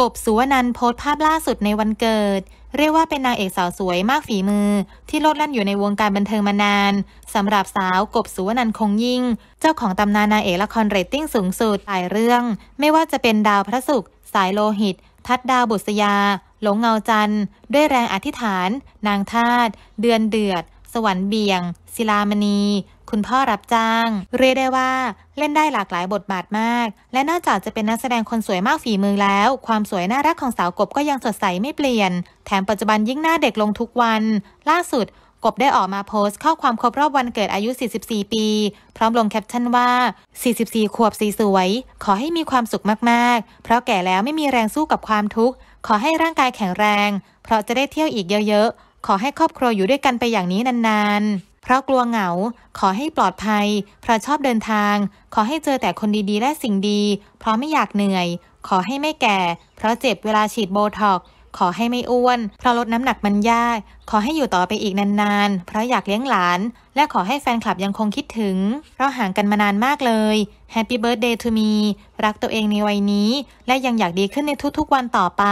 กบสุวนันโพสต์ภาพล่าสุดในวันเกิดเรียกว่าเป็นนางเอกสาวสวยมากฝีมือที่โลดแล่นอยู่ในวงการบันเทิงมานานสำหรับสาวกบสุวนันคงยิ่ง เจ้าของตำนานนางเอกละครเรตติ้งสูงสุด หลายเรื่องไม่ว่าจะเป็นดาวพระศุกร์สายโลหิต ทัดดาวบุษยาหลงเงาจันทร์ ด้วยแรงอธิษฐาน นางธาตุเดือนเดือดสวรรค์เบี่ยง ศิลามณี คุณพ่อรับจ้าง เรียกได้ว่า เล่นได้หลากหลายบทบาทมาก และนอกจากจะเป็นนักแสดงคนสวยมากฝีมือแล้ว ความสวยน่ารักของสาวกบก็ยังสดใสไม่เปลี่ยน แถมปัจจุบันยิ่งหน้าเด็กลงทุกวัน ล่าสุด กบได้ออกมาโพสต์ข้อความครบรอบวันเกิดอายุ 44 ปี พร้อมลงแคปชั่นว่า 44 ขวบสีสวย ขอให้มีความสุขมาก ๆ เพราะแก่แล้วไม่มีแรงสู้กับความทุกข์ ขอให้ร่างกายแข็งแรง เพราะจะได้เที่ยวอีกเยอะๆขอให้ครอบครัวอยู่ด้วยกันไปอย่างนี้นานๆ เพราะกลัวเหงา ขอให้ปลอดภัย เพราะชอบเดินทาง ขอให้เจอแต่คนดี ๆ และสิ่งดี เพราะไม่อยากเหนื่อย ขอให้ไม่แก่ เพราะเจ็บเวลาฉีดโบท็อก ขอให้ไม่อ้วน เพราะลดน้ำหนักมันยาก ขอให้อยู่ต่อไปอีกนานๆ เพราะอยากเลี้ยงหลาน และขอให้แฟนคลับยังคงคิดถึง เพราะห่างกันมานานมากเลย Happy birthday to me รักตัวเองในวัยนี้ และยังอยากดีขึ้นในทุกๆ วันต่อไป